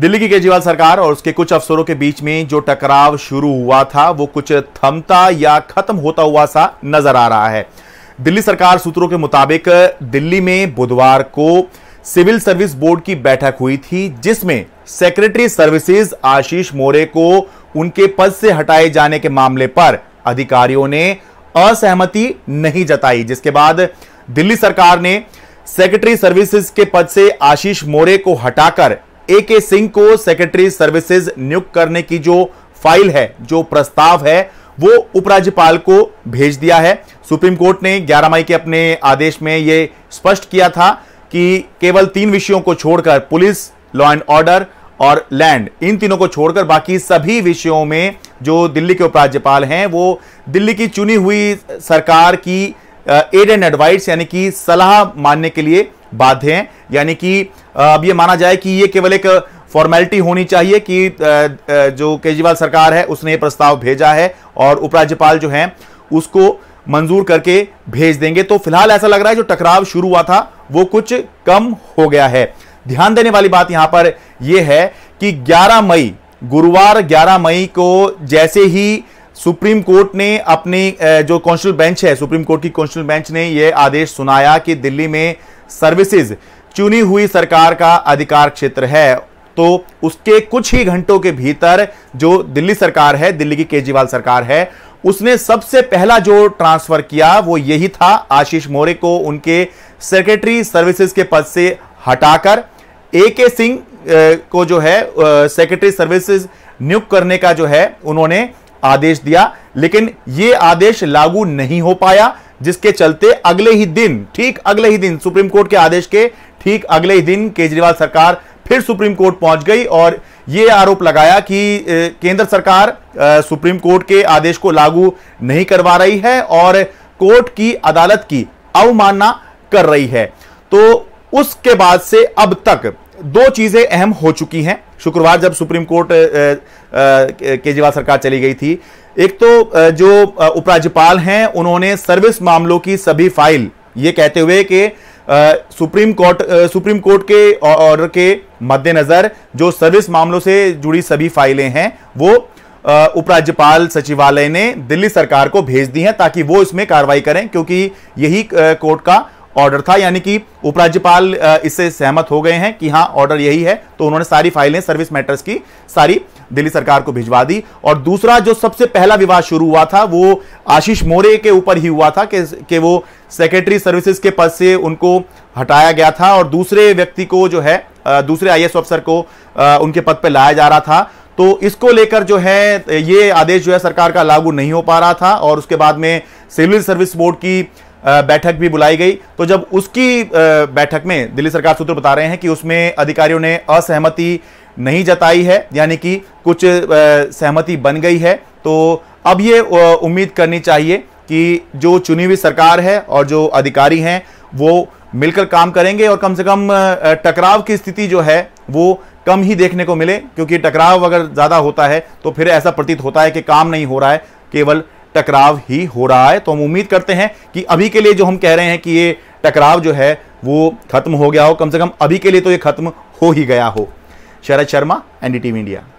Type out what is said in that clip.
दिल्ली की केजरीवाल सरकार और उसके कुछ अफसरों के बीच में जो टकराव शुरू हुआ था वो कुछ थमता या खत्म होता हुआ सा नजर आ रहा है दिल्ली सरकार सूत्रों के मुताबिक दिल्ली में बुधवार को सिविल सर्विस बोर्ड की बैठक हुई थी जिसमें सेक्रेटरी सर्विसेज आशीष मोरे को उनके पद से हटाए जाने के मामले पर अधिकारियों ने असहमति नहीं जताई जिसके बाद दिल्ली सरकार ने सेक्रेटरी सर्विसेज के पद से आशीष मोरे को हटाकर ए के सिंह को सेक्रेटरी सर्विसेज नियुक्त करने की जो फाइल है जो प्रस्ताव है वो उपराज्यपाल को भेज दिया है सुप्रीम कोर्ट ने 11 मई के अपने आदेश में यह स्पष्ट किया था कि केवल तीन विषयों को छोड़कर पुलिस लॉ एंड ऑर्डर और लैंड इन तीनों को छोड़कर बाकी सभी विषयों में जो दिल्ली के उपराज्यपाल हैं वो दिल्ली की चुनी हुई सरकार की एड एंड एडवाइस यानी कि सलाह मानने के लिए बाध्य हैं यानी कि अब ये माना जाए कि ये केवल एक फॉर्मेलिटी होनी चाहिए कि जो केजरीवाल सरकार है उसने ये प्रस्ताव भेजा है और उपराज्यपाल जो हैं उसको मंजूर करके भेज देंगे तो फिलहाल ऐसा लग रहा है जो टकराव शुरू हुआ था वो कुछ कम हो गया है ध्यान देने वाली बात यहां पर यह है कि 11 मई गुरुवार 11 मई को जैसे ही सुप्रीम कोर्ट ने अपनी जो कॉन्स्टिट्यूशनल बेंच है सुप्रीम कोर्ट की कॉन्स्टिट्यूशनल बेंच ने यह आदेश सुनाया कि दिल्ली में सर्विसेज चुनी हुई सरकार का अधिकार क्षेत्र है तो उसके कुछ ही घंटों के भीतर जो दिल्ली सरकार है दिल्ली की केजरीवाल सरकार है उसने सबसे पहला जो ट्रांसफर किया वो यही था आशीष मोरे को उनके सेक्रेटरी सर्विसेज के पद से हटाकर ए के सिंह को जो है सेक्रेटरी सर्विसेज नियुक्त करने का जो है उन्होंने आदेश दिया लेकिन ये आदेश लागू नहीं हो पाया जिसके चलते अगले ही दिन ठीक अगले ही दिन सुप्रीम कोर्ट के आदेश के ठीक अगले ही दिन केजरीवाल सरकार फिर सुप्रीम कोर्ट पहुंच गई और यह आरोप लगाया कि केंद्र सरकार सुप्रीम कोर्ट के आदेश को लागू नहीं करवा रही है और कोर्ट की अदालत की अवमानना कर रही है तो उसके बाद से अब तक दो चीजें अहम हो चुकी हैं शुक्रवार जब सुप्रीम कोर्ट केजरीवाल सरकार चली गई थी एक तो जो उपराज्यपाल हैं उन्होंने सर्विस मामलों की सभी फाइल ये कहते हुए कि सुप्रीम कोर्ट सुप्रीम कोर्ट के ऑर्डर के मद्देनज़र जो सर्विस मामलों से जुड़ी सभी फाइलें हैं वो उपराज्यपाल सचिवालय ने दिल्ली सरकार को भेज दी हैं ताकि वो इसमें कार्रवाई करें क्योंकि यही कोर्ट का ऑर्डर था यानी कि उपराज्यपाल इससे सहमत हो गए हैं कि हाँ ऑर्डर यही है तो उन्होंने सारी फाइलें सर्विस मैटर्स की सारी दिल्ली सरकार को भिजवा दी और दूसरा जो सबसे पहला विवाद शुरू हुआ था वो आशीष मोरे के ऊपर ही हुआ था कि, कि वो सेक्रेटरी सर्विसेज के पद से उनको हटाया गया था और दूसरे व्यक्ति को जो है दूसरे आई अफसर को उनके पद पर लाया जा रहा था तो इसको लेकर जो है ये आदेश जो है सरकार का लागू नहीं हो पा रहा था और उसके बाद में सिविल सर्विस बोर्ड की बैठक भी बुलाई गई तो जब उसकी बैठक में दिल्ली सरकार सूत्र बता रहे हैं कि उसमें अधिकारियों ने असहमति नहीं जताई है यानी कि कुछ सहमति बन गई है तो अब ये उम्मीद करनी चाहिए कि जो चुनी हुई सरकार है और जो अधिकारी हैं वो मिलकर काम करेंगे और कम से कम टकराव की स्थिति जो है वो कम ही देखने को मिले क्योंकि टकराव अगर ज़्यादा होता है तो फिर ऐसा प्रतीत होता है कि काम नहीं हो रहा है केवल टकराव ही हो रहा है तो हम उम्मीद करते हैं कि अभी के लिए जो हम कह रहे हैं कि ये टकराव जो है वो खत्म हो गया हो कम से कम अभी के लिए तो ये खत्म हो ही गया हो शरद शर्मा एनडीटीवी इंडिया